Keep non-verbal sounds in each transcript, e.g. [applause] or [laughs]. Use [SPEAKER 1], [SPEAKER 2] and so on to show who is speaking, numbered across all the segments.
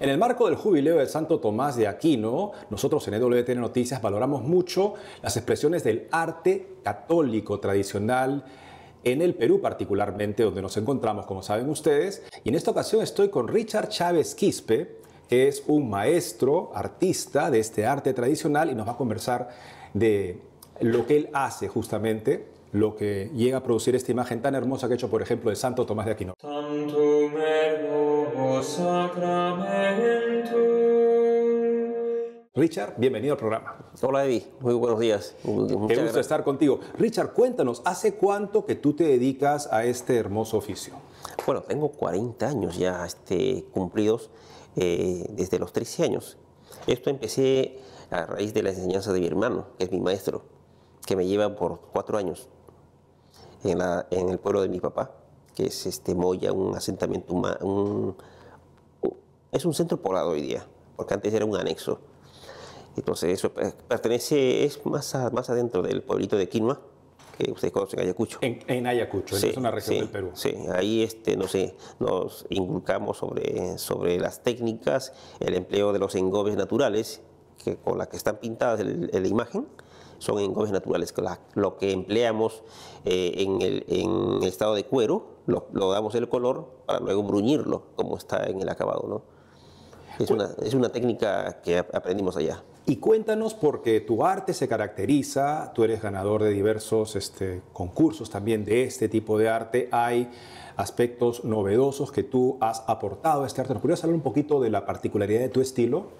[SPEAKER 1] En el marco del jubileo de Santo Tomás de Aquino, nosotros en EWTN Noticias valoramos mucho las expresiones del arte católico tradicional en el Perú particularmente, donde nos encontramos, como saben ustedes. Y en esta ocasión estoy con Richard Chávez Quispe, que es un maestro, artista de este arte tradicional y nos va a conversar de lo que él hace justamente lo que llega a producir esta imagen tan hermosa que ha hecho, por ejemplo, de Santo Tomás de Aquino. Richard, bienvenido al programa. Hola Eddie, muy buenos días. Qué gusto estar contigo. Richard, cuéntanos, ¿hace cuánto que tú te dedicas a este hermoso oficio? Bueno, tengo 40
[SPEAKER 2] años ya este, cumplidos eh, desde los 13 años. Esto empecé a raíz de la enseñanza de mi hermano, que es mi maestro, que me lleva por cuatro años en, el pueblo de mi papá, que es este Moya, un asentamiento, un es un centro poblado hoy día, porque antes era un anexo. Entonces, eso pertenece, es más, más adentro del pueblito de Quinoa, que ustedes conocen, Ayacucho. En, Ayacucho, es una región del Perú. Sí, ahí este, no sé, nos inculcamos sobre, sobre las técnicas, el empleo de los engobes naturales, que con las que están pintadas la imagen, son engobes naturales. lo que empleamos eh, en, el, en, el, estado de cuero, lo, damos el color para luego bruñirlo, como está en el acabado, ¿no?
[SPEAKER 1] Es una, técnica que aprendimos allá. Y cuéntanos, porque tu arte se caracteriza, tú eres ganador de diversos este, concursos también de este tipo de arte, hay aspectos novedosos que tú has aportado a este arte. ¿Nos podrías hablar un poquito de la particularidad de tu estilo?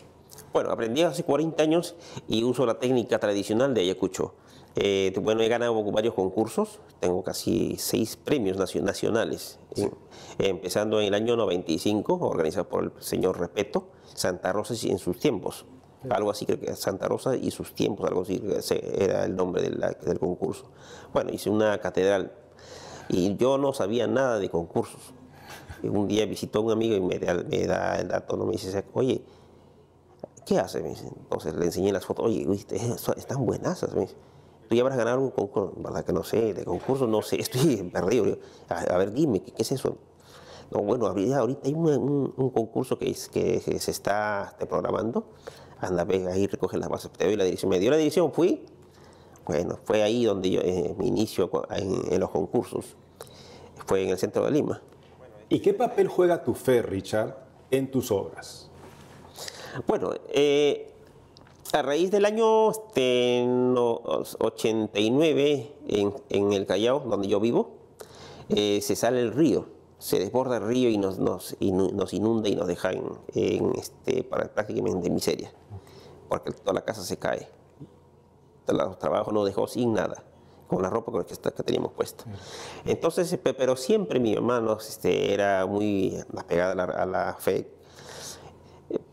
[SPEAKER 1] Bueno, aprendí hace 40 años y uso la técnica
[SPEAKER 2] tradicional de Ayacucho. Eh, bueno, he ganado varios concursos, tengo casi seis premios nacionales, empezando en el año 95, organizado por el señor Respeto, Santa Rosa en sus tiempos, algo así creo que Santa Rosa y sus tiempos, algo así era el nombre del concurso. Bueno, hice una catedral y yo no sabía nada de concursos. Un día visitó a un amigo y me da, me el dato, me dice, oye, ¿qué hace? Entonces le enseñé las fotos, oye, ¿viste? [laughs] están buenas, Me tú ya habrás ganado un concurso, ¿verdad? Que no sé, de concurso, no sé, [laughs] estoy perdido. A, ver, dime, ¿qué, es eso? No, bueno, ahorita hay un, concurso que, que, se está este, programando. Anda, ve ahí, recoge las bases. Te doy la dirección. Me dio la dirección, fui. Bueno, fue ahí donde yo eh, me inicio en, en, los concursos. Fue en el centro de Lima. ¿Y qué papel juega tu fe, Richard, en tus
[SPEAKER 1] obras?
[SPEAKER 2] Bueno, eh, a raíz del año 89 este, en, el Callao, donde yo vivo, eh, se sale el río, se desborda el río y nos, nos, inunda y nos deja en, este, prácticamente en miseria, porque toda la casa se cae. Los trabajos nos dejó sin nada con la ropa con la que, teníamos puesta. Entonces, pero siempre mi hermano este, era muy pegada a a la fe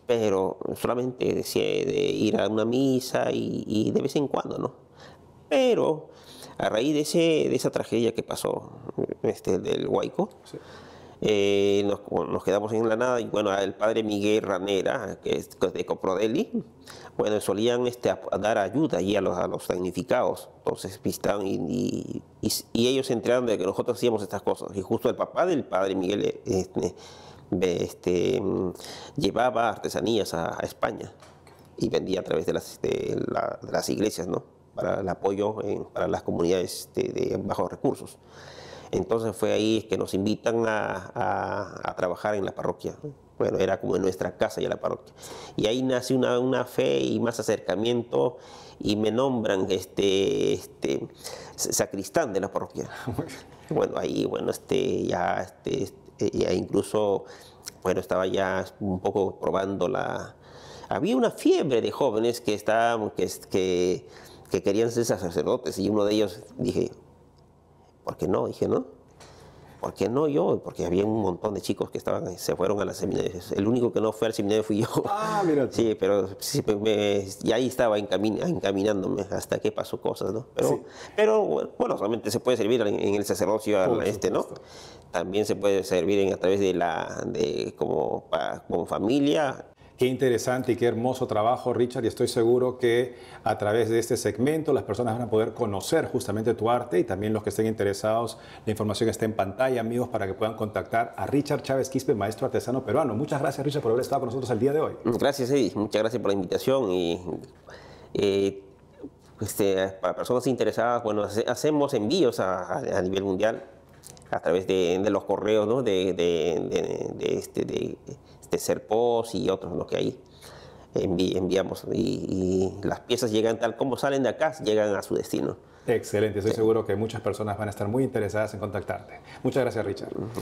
[SPEAKER 2] pero solamente decía de ir a una misa y, de vez en cuando, ¿no? Pero a raíz de, ese, esa tragedia que pasó este, del Huayco, eh, nos, quedamos en la nada y bueno, el padre Miguel Ranera, que es de Coprodeli, bueno, solían este, dar ayuda allí a los, a damnificados, entonces y, ellos se enteraron de que nosotros hacíamos estas cosas y justo el papá del padre Miguel... Este, este, mm, llevaba artesanías a, España y vendía a través de las, las iglesias, ¿no? Para el apoyo para las comunidades este, de, bajos recursos. Entonces fue ahí que nos invitan a, trabajar en la parroquia. Bueno, era como en nuestra casa y en la parroquia. Y ahí nace una, una fe y más acercamiento y me nombran este, este sacristán de la parroquia. [laughs] Bueno, ahí, bueno, este, ya este, este e incluso, bueno, estaba ya un poco probando la... Había una fiebre de jóvenes que, estaban, que, que querían ser sacerdotes y uno de ellos dije, ¿por qué no? Dije, ¿no? ¿Por qué no yo? Porque había un montón de chicos que estaban, eh, se fueron a las seminarias. El único que no fue al seminario fui yo. Ah, mira. Sí, pero pues, ahí estaba encaminándome hasta que pasó cosas, ¿no? Pero, pero bueno, solamente se puede servir en, el sacerdocio este, ¿no? También se puede servir en, a través de la, de, como, como
[SPEAKER 1] familia, Qué interesante y qué hermoso trabajo, Richard, y estoy seguro que a través de este segmento las personas van a poder conocer justamente tu arte y también los que estén interesados, la información está en pantalla, amigos, para que puedan contactar a Richard Chávez Quispe, maestro artesano peruano. Muchas gracias, Richard, por haber estado con nosotros el día de hoy.
[SPEAKER 2] Gracias, Eddie. Muchas gracias por la invitación y... Eh, este, para personas interesadas, bueno, hacemos envíos a nivel mundial a través de, los correos ¿no? de, de, este, este y otros lo que ahí enviamos. Y, las piezas llegan tal como salen
[SPEAKER 1] de acá, llegan a su destino. Excelente, estoy seguro que muchas personas van a estar muy interesadas en contactarte. Muchas gracias, Richard.